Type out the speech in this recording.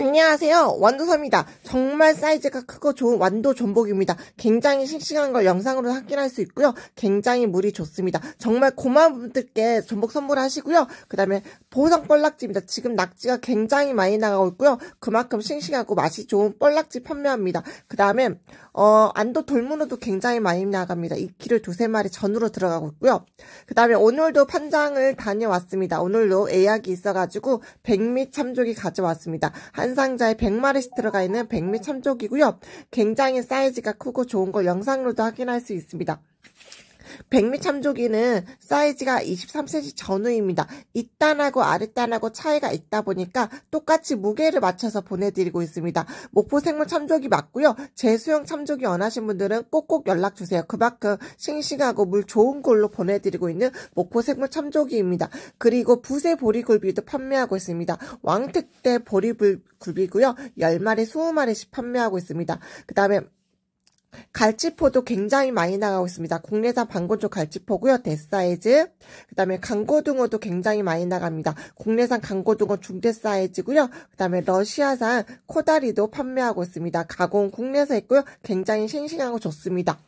안녕하세요. 완도섬니다 정말 사이즈가 크고 좋은 완도 전복입니다. 굉장히 싱싱한 걸 영상으로 확인할 수 있고요. 굉장히 물이 좋습니다. 정말 고마운 분들께 전복 선물하시고요. 그 다음에 보성 뻘락지입니다. 지금 낙지가 굉장히 많이 나가고 있고요. 그만큼 싱싱하고 맛이 좋은 뻘락지 판매합니다. 그 다음에 어, 안도 돌문어도 굉장히 많이 나갑니다. 2kg 두세 마리 전으로 들어가고 있고요. 그 다음에 오늘도 판장을 다녀왔습니다. 오늘도 예약이 있어가지고 백미 참조기 가져왔습니다. 한안 상자에 100마리씩 들어가 있는 백미 참조기고요. 굉장히 사이즈가 크고 좋은 걸 영상으로도 확인할 수 있습니다. 백미 참조기는 사이즈가 23cm 전후입니다. 이단하고 아랫단하고 차이가 있다 보니까 똑같이 무게를 맞춰서 보내드리고 있습니다. 목포 생물 참조기 맞고요. 재수형 참조기 원하신 분들은 꼭꼭 연락주세요. 그만큼 싱싱하고 물 좋은 걸로 보내드리고 있는 목포 생물 참조기입니다. 그리고 부세 보리굴비도 판매하고 있습니다. 왕특대 보리굴비고요. 10마리, 20마리씩 판매하고 있습니다. 그 다음에 갈치포도 굉장히 많이 나가고 있습니다. 국내산 방건조 갈치포고요. 대사이즈. 그 다음에 강고등어도 굉장히 많이 나갑니다. 국내산 강고등어 중대사이즈고요. 그 다음에 러시아산 코다리도 판매하고 있습니다. 가공 국내에서 했고요. 굉장히 싱싱하고 좋습니다.